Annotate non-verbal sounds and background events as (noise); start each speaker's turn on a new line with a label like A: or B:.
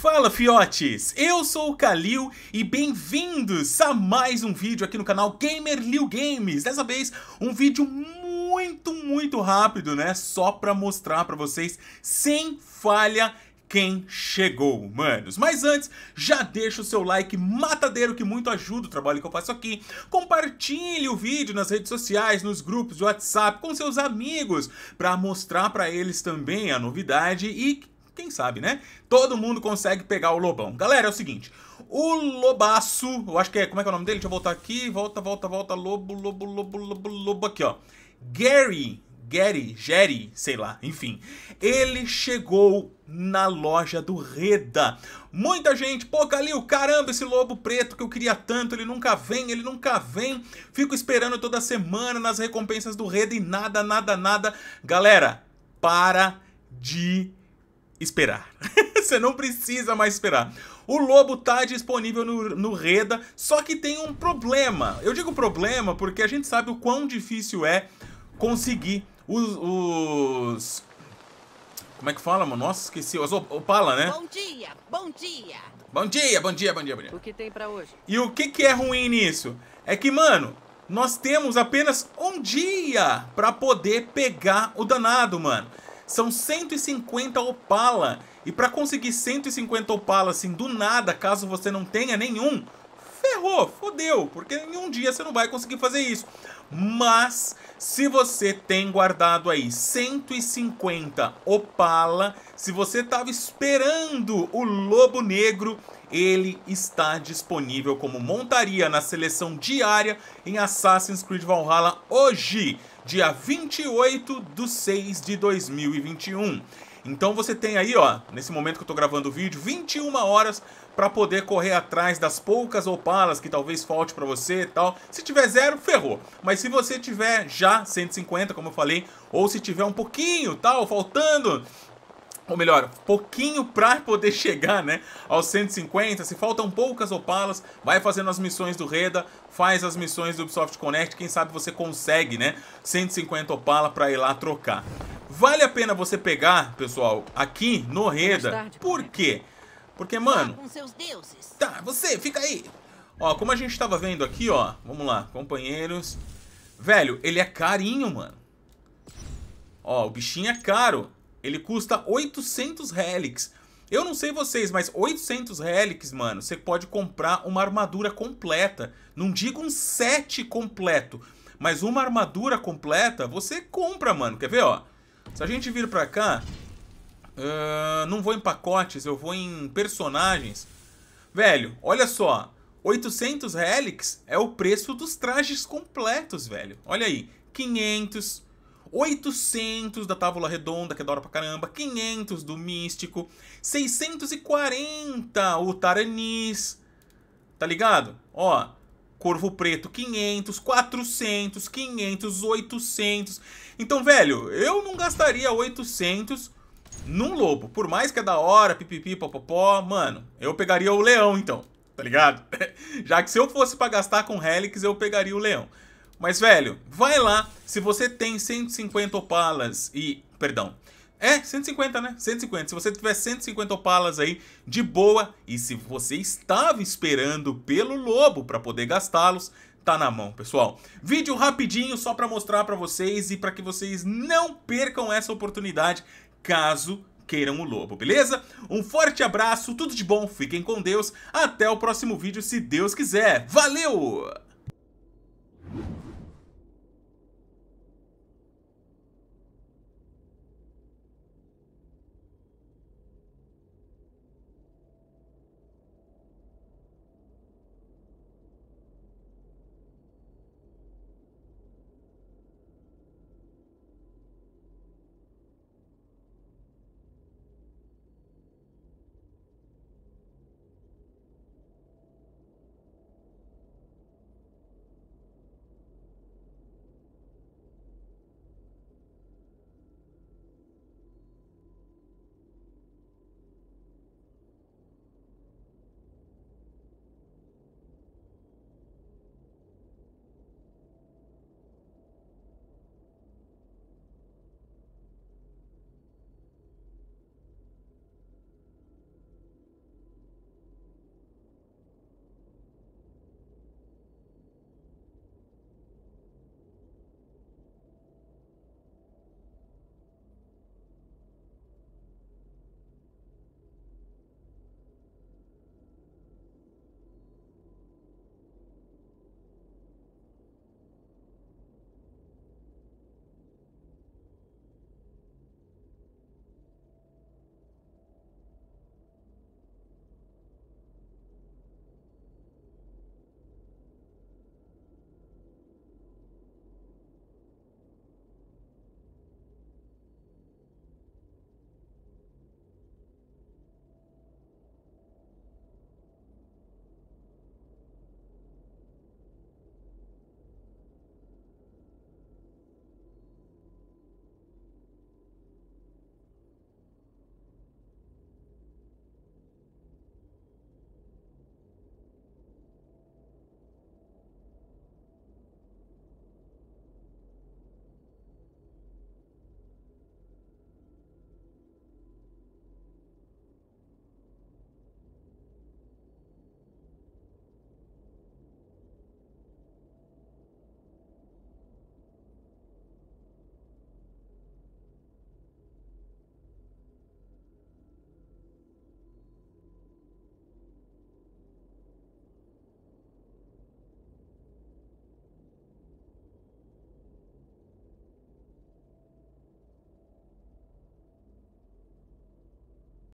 A: Fala fiotes, eu sou o Kalil e bem-vindos a mais um vídeo aqui no canal Gamer Lil Games. Dessa vez um vídeo muito, muito rápido, né? Só pra mostrar pra vocês sem falha quem chegou, manos. Mas antes, já deixa o seu like matadeiro que muito ajuda o trabalho que eu faço aqui. Compartilhe o vídeo nas redes sociais, nos grupos de WhatsApp, com seus amigos, para mostrar para eles também a novidade e quem sabe, né? Todo mundo consegue pegar o Lobão. Galera, é o seguinte, o Lobaço, eu acho que é, como é que é o nome dele? Deixa eu voltar aqui, volta, volta, volta, Lobo, Lobo, Lobo, Lobo, Lobo, aqui, ó. Gary, Gary, Jerry, sei lá, enfim. Ele chegou na loja do Reda. Muita gente, pô, Calil, caramba, esse lobo preto que eu queria tanto, ele nunca vem, ele nunca vem. Fico esperando toda semana nas recompensas do Reda e nada, nada, nada. Galera, para de esperar. (laughs) Você não precisa mais esperar. O Lobo tá disponível no, no Reda, só que tem um problema. Eu digo problema porque a gente sabe o quão difícil é conseguir os... os... Como é que fala, mano? Nossa, esqueci. o Opala, né? Bom dia, bom dia. Bom dia, bom dia, bom dia, bom dia. O que tem pra hoje? E o que que é ruim nisso? É que, mano, nós temos apenas um dia pra poder pegar o danado, mano são 150 Opala. E para conseguir 150 Opala assim do nada, caso você não tenha nenhum, ferrou, fodeu, porque em um dia você não vai conseguir fazer isso. Mas se você tem guardado aí 150 Opala, se você estava esperando o Lobo Negro, ele está disponível como montaria na seleção diária em Assassin's Creed Valhalla hoje dia 28 de 6 de 2021. Então você tem aí, ó, nesse momento que eu tô gravando o vídeo, 21 horas para poder correr atrás das poucas opalas que talvez falte para você e tal. Se tiver zero, ferrou. Mas se você tiver já 150, como eu falei, ou se tiver um pouquinho, tal, faltando ou melhor, pouquinho para poder (laughs) chegar, né, aos 150, se faltam poucas opalas, vai fazendo as missões do Reda, faz as missões do Ubisoft Connect, quem sabe você consegue, né, 150 opala para ir lá trocar. Vale a pena você pegar, pessoal, aqui no Reda, por quê? Porque, mano, tá, você, fica aí. Ó, como a gente tava vendo aqui, ó, vamos lá, companheiros, velho, ele é carinho, mano. Ó, o bichinho é caro. Ele custa 800 relics. Eu não sei vocês, mas 800 relics, mano, você pode comprar uma armadura completa. Não digo um set completo, mas uma armadura completa você compra, mano. Quer ver, ó? Se a gente vir pra cá, uh, não vou em pacotes, eu vou em personagens. Velho, olha só. 800 relics é o preço dos trajes completos, velho. Olha aí, 500, 800 da Távola Redonda, que é da hora pra caramba, 500 do Místico, 640 o Taranis, tá ligado? Ó, Corvo Preto 500, 400, 500, 800. Então, velho, eu não gastaria 800 num lobo. Por mais que é da hora, pipipi, popopó, mano, eu pegaria o leão então, tá ligado? (laughs) Já que se eu fosse pra gastar com Helix, eu pegaria o leão. Mas, velho, vai lá. Se você tem 150 opalas e... Perdão. É, 150, né? 150. Se você tiver 150 opalas aí, de boa. E se você estava esperando pelo lobo para poder gastá-los, tá na mão, pessoal. Vídeo rapidinho só para mostrar para vocês e para que vocês não percam essa oportunidade caso queiram o lobo, beleza? Um forte abraço, tudo de bom, fiquem com Deus, até o próximo vídeo se Deus quiser. Valeu!